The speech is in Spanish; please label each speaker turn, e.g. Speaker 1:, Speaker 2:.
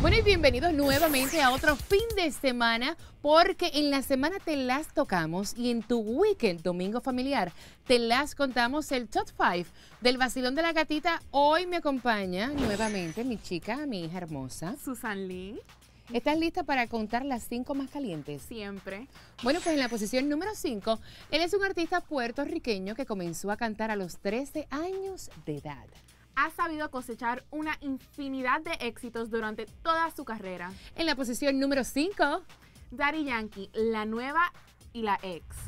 Speaker 1: Bueno, y bienvenidos nuevamente a otro fin de semana, porque en la semana te las tocamos y en tu weekend, domingo familiar, te las contamos el top 5 del vacilón de la gatita. Hoy me acompaña nuevamente mi chica, mi hija hermosa. Susan Lee. ¿Estás lista para contar las cinco más calientes? Siempre. Bueno, pues en la posición número 5, él es un artista puertorriqueño que comenzó a cantar a los 13 años de edad
Speaker 2: ha sabido cosechar una infinidad de éxitos durante toda su carrera. En la posición número 5, Daddy Yankee, la nueva y la ex.